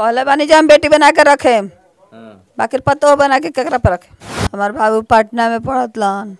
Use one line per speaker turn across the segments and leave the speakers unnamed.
कहले बानी जो हम बेटी बना के रखे हाँ। बाकी पतो बना के ककरा पर रखे हमारे बाबू पटना में पढ़त लन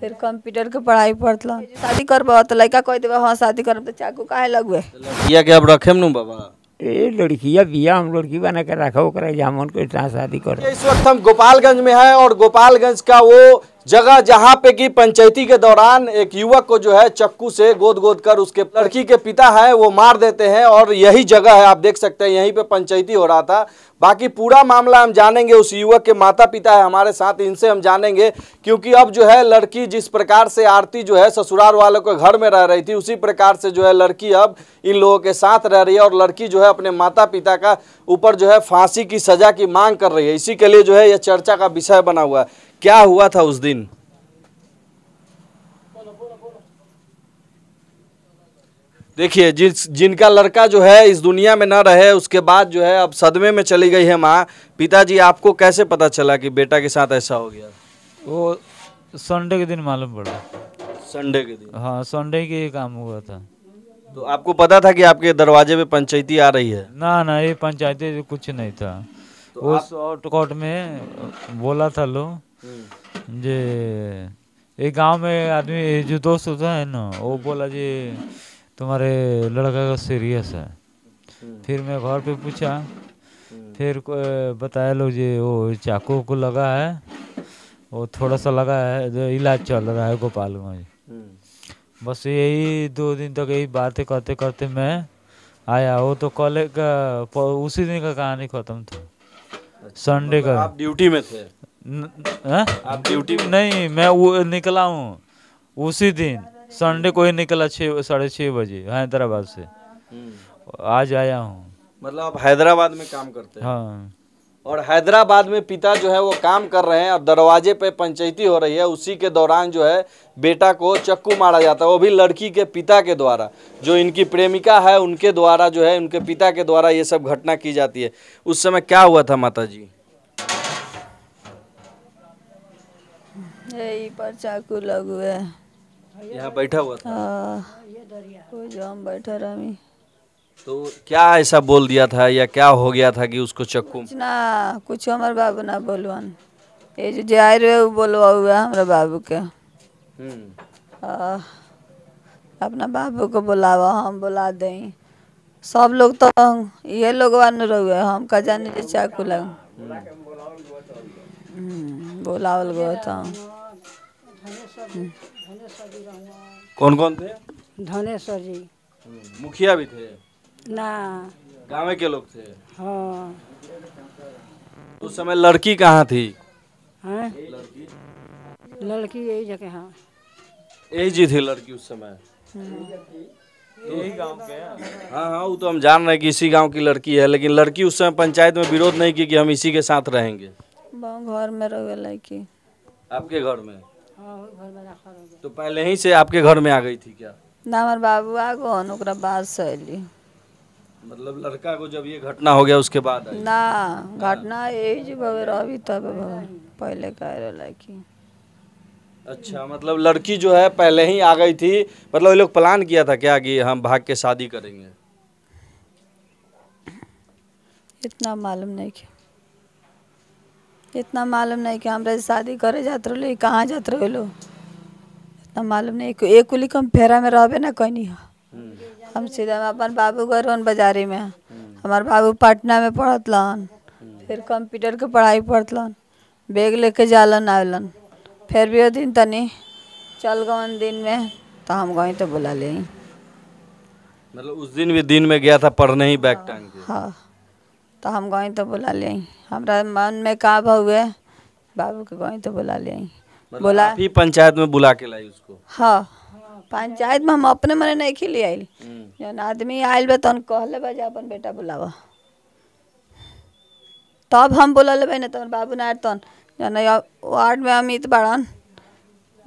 फिर कंप्यूटर के पढ़ाई पढ़त लन शादी करब तो लड़का कह देबा हाँ शादी करब तो चाकू काहे लगवे
लड़किया के अब रखे न बाबा ए लड़किया बिया हम लड़की बना के रखा ओकरा हम उनको शादी कर इस
वक्त हम गोपालगंज में है और गोपालगंज
का वो जगह जहां पे कि पंचायती के दौरान एक युवक को जो है चक्कू से गोद गोद कर उसके लड़की के पिता है वो मार देते हैं और यही जगह है आप देख सकते हैं यहीं पे पंचायती हो रहा था बाकी पूरा मामला हम जानेंगे उस युवक के माता पिता है हमारे साथ इनसे हम जानेंगे क्योंकि अब जो है लड़की जिस प्रकार से आरती जो है ससुराल वालों के घर में रह रही थी उसी प्रकार से जो है लड़की अब इन लोगों के साथ रह रही है और लड़की जो है अपने माता पिता का ऊपर जो है फांसी की सजा की मांग कर रही है इसी के लिए जो है यह चर्चा का विषय बना हुआ है क्या हुआ था उस दिन देखिए जिस जिनका लड़का जो है इस दुनिया में ना रहे उसके बाद जो है अब सदमे में चली गई है माँ पिताजी आपको कैसे पता चला कि बेटा के साथ ऐसा हो गया
वो संडे के दिन मालूम पड़ा संडे के दिन हाँ संडे के ही काम
हुआ था तो आपको पता था कि आपके दरवाजे पे पंचायती आ रही है
ना ना ये पंचायती कुछ नहीं था तो उस आप... कोर्ट में बोला था लोग जी एक गांव में आदमी जो दोस्त होता है ना वो बोला जी तुम्हारे लड़का का सीरियस है हम्म। फिर मैं घर पे पूछा हम्म। फिर बताया लोग जी वो चाकू को लगा है वो थोड़ा सा लगा है जो इलाज चल रहा है गोपालगंज हम्म। बस यही दो दिन तक यही बातें करते करते मैं आया वो तो कॉलेज का उसी दिन का कहानी खत्म था अच्छा, संडे मतलब का आप ड्यूटी में थे हाँ? आप ड्यूटी नहीं मैं वो निकला हूँ उसी दिन संडे को ही निकला छः साढ़े छः बजे हैदराबाद से हम्म। आज आया हूँ मतलब आप हैदराबाद में काम करते हैं हाँ
और हैदराबाद में पिता जो है वो काम कर रहे हैं और दरवाजे पे पंचायती हो रही है उसी के दौरान जो है बेटा को चक्कू मारा जाता है वो भी लड़की के पिता के द्वारा जो इनकी प्रेमिका है उनके द्वारा जो है उनके पिता के द्वारा ये सब घटना की जाती है उस समय क्या हुआ था माता जी
है ई पर चाकू लग हुए
यहाँ बैठा हुआ था
हाँ जो हम बैठा रही
तो क्या ऐसा बोल दिया था या क्या हो गया था कि उसको चक्कू
ना कुछ हमारे बाबू ना बोलवान ये जो जाय रहे वो बोलवा हुआ हमारे बाबू के आ,
हम्म।
हाँ, अपना बाबू को बुलावा हम बुला दे सब लोग तो ये लोग वन रहे हम का जाने चाकू लग हम्म। हम्म, बोलावल गए था हम्म।
कौन कौन थे धनेश्वर जी हम्म, मुखिया भी थे ना गाँव के लोग थे हाँ उस समय लड़की कहाँ थी
है? लड़की लड़की यही जगह हाँ
यही जी थी लड़की उस समय
हम्म। यही गांव
के
हाँ हाँ वो तो हम जान रहे हैं कि इसी गांव की लड़की है लेकिन लड़की उस समय पंचायत में विरोध नहीं की कि हम इसी के साथ रहेंगे
घर में रह लड़की
आपके घर में हाँ, तो पहले ही से आपके घर में आ गई थी क्या
ना बाबू आ गो ओकरा बाद सहेली
मतलब लड़का को जब ये घटना हो गया उसके बाद
ना घटना यही जो भवे रही तब पहले कह रहे लड़की
अच्छा मतलब लड़की जो है पहले ही आ गई थी मतलब ये लोग प्लान किया था क्या कि हम भाग के शादी करेंगे
इतना मालूम नहीं क्या इतना मालूम नहीं कि हमारे शादी करे जात रहे कहाँ जात रहे लो इतना मालूम नहीं एक कुली हम फेरा में रहे ना नहीं हम्म। हम सीधा अपन बाबू गए रहन बाजारी में हमार बाबू पटना में पढ़त लहन हम्म। फिर कंप्यूटर के पढ़ाई पढ़त लहन बैग लेके जालन आलन फिर भी वो दिन तनी चल गवन दिन में तो हम गए तो बुला ले मतलब
उस दिन भी दिन में गया था पढ़ने ही बैग टांग
हाँ तो हम गई तो बुला ले हमारा मन में का हुए बाबू के गई तो बुला ले
बोला मतलब ही पंचायत में बुला के लाई उसको
हाँ पंचायत में हम अपने मने नहीं खिली आई हम्म। जौन आदमी आयल बे तहन कहले बा अपन बेटा बुलावा तब हम बोला लेबे ना तहन बाबू ना तन जौन वार्ड में अमित बड़न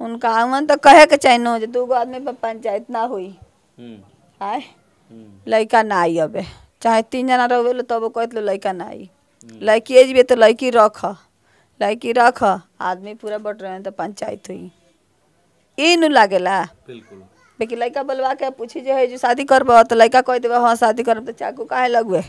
उनका आवन तो कहे के चाहिए ना दू गो आदमी पंचायत ना हुई आए लड़का ना आई अबे चाहे तीन जना रहे लो तब कहत लो लड़का ना आई लड़की एजबे तो लड़की रख लड़की रख आदमी पूरा बट रहे तो पंचायत हुई ये नु लागेला लेकिन लड़का बोलवा के पूछी जो है जो शादी करब तो लड़का कह देवे हाँ शादी करब तो चाकू काहे लगवे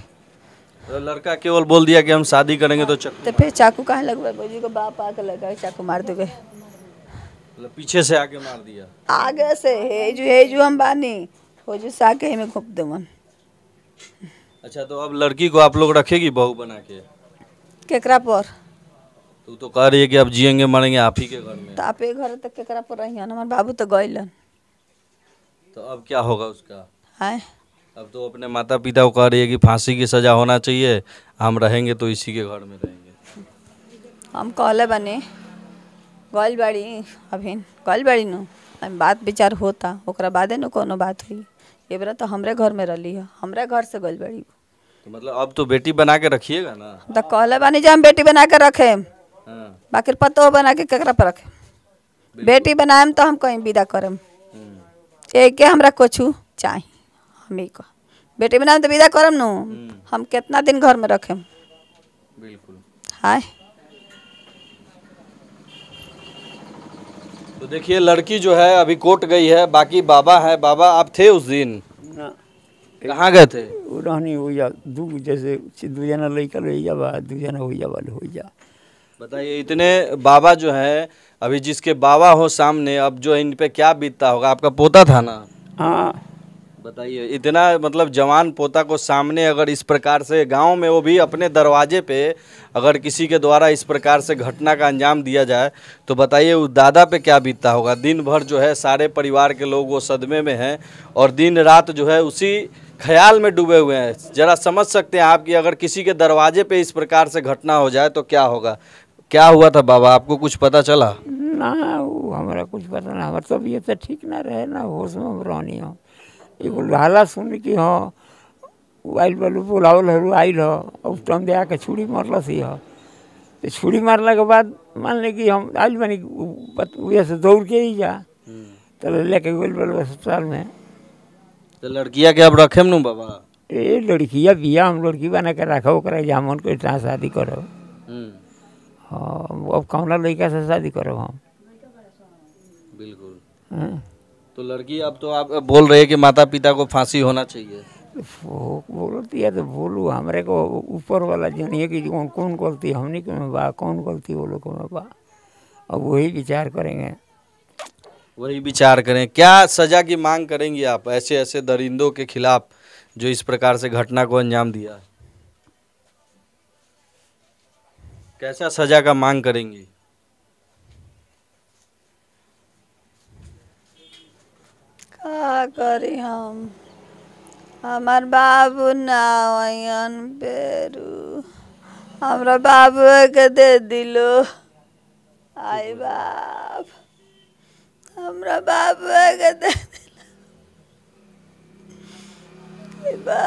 तो लड़का केवल बोल दिया कि हम शादी करेंगे तो चाकू
तो फिर चाकू कहाँ लगवाए बोजी को बाप आके लगा चाकू मार देवे मतलब
पीछे से आके मार दिया
आगे से हे जो हे जो हम बानी हो जो साके में घोप देवन
अच्छा तो अब लड़की को आप लोग रखेगी बहू बना के केकरा पर तू तो कह रही है कि अब जिएंगे मरेंगे आप ही के घर में
तो आप ही घर तक केकरा पर रही हमारे बाबू तो गइलन तो अब
क्या होगा उसका
हाय अब तो
अपने माता पिता को कह रही है कि फांसी की सजा होना चाहिए हम रहेंगे तो इसी के घर में रहेंगे
हम कहले बने गल बाड़ी अभी गल बाड़ी नु बात विचार होता ओकरा बादे नु कोनो बात हुई ये बेरा तो हमरे घर में रही है हमरे घर से गल बड़ी
तो मतलब अब तो बेटी बना के रखिएगा ना
हाँ। तो कहले बानी जो हम बेटी बना के रखे हाँ। बाकी पतो बना के ककरा पर रखे बेटी बनाएम तो हम कहीं विदा करम हम्म। एक हमरा कुछ हम हमी को बेटी बनाएम तो विदा करम न हम्म। हम कितना दिन घर में रखेम बिल्कुल हाय
तो देखिए लड़की जो है अभी कोर्ट गई है बाकी बाबा है बाबा आप थे उस दिन
कहाँ गए थे रहनी हो या दू जैसे दू जना लड़का रही दू जना हो जा हो जा
बताइए इतने बाबा जो है अभी जिसके बाबा हो सामने अब जो इन पे क्या बीतता होगा आपका पोता था ना हाँ बताइए इतना मतलब जवान पोता को सामने अगर इस प्रकार से गांव में वो भी अपने दरवाजे पे अगर किसी के द्वारा इस प्रकार से घटना का अंजाम दिया जाए तो बताइए उस दादा पे क्या बीतता होगा दिन भर जो है सारे परिवार के लोग वो सदमे में हैं और दिन रात जो है उसी ख्याल में डूबे हुए हैं ज़रा समझ सकते हैं आप कि अगर किसी के दरवाजे पर इस प्रकार से घटना हो जाए तो क्या होगा क्या हुआ था बाबा आपको कुछ पता चला
ना हमारा कुछ पता ना हमारी तबीयत तो ठीक ना रहे ना होश में हम हो एगो लहला सुन कि हाँ आइल बलू बुलावल आइल ह अब टम दे छुरी मारल से ह छुरी मारल के बाद मान ली कि हम आइल बनी वजह से दौड़ के ही जा तो लेके गोल बल अस्पताल में
तो लड़किया के अब रखे नु बाबा ए
लड़किया बिया हम लड़की बना के रखो कर मन को शादी करो
हम्म।
हाँ अब कौन लड़का से शादी करो हम बिल्कुल हाँ
तो लड़की अब तो आप बोल रहे हैं कि माता पिता को फांसी होना चाहिए
बोलती है तो बोलू हमारे को ऊपर वाला जानिए कि कौन गलती हमने के बा कौन गलती वो लोग बा अब वही विचार करेंगे
वही विचार करें क्या सजा की मांग करेंगी आप ऐसे ऐसे दरिंदों के खिलाफ जो इस प्रकार से घटना को अंजाम दिया कैसा सजा का मांग करेंगी
করি হম আমার বাবু না অয়ন বেরু আমরা বাবু একে দে দিল আই বাপ আমরা বাবু একে দে দিল বা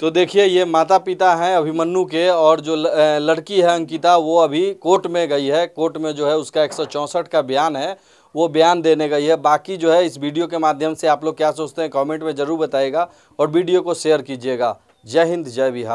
तो देखिए ये माता पिता हैं अभिमन्यु के और जो लड़की है अंकिता वो अभी कोर्ट में गई है कोर्ट में जो है उसका एक का बयान है वो बयान देने गई है बाकी जो है इस वीडियो के माध्यम से आप लोग क्या सोचते हैं कमेंट में ज़रूर बताइएगा और वीडियो को शेयर कीजिएगा जय हिंद जय बिहार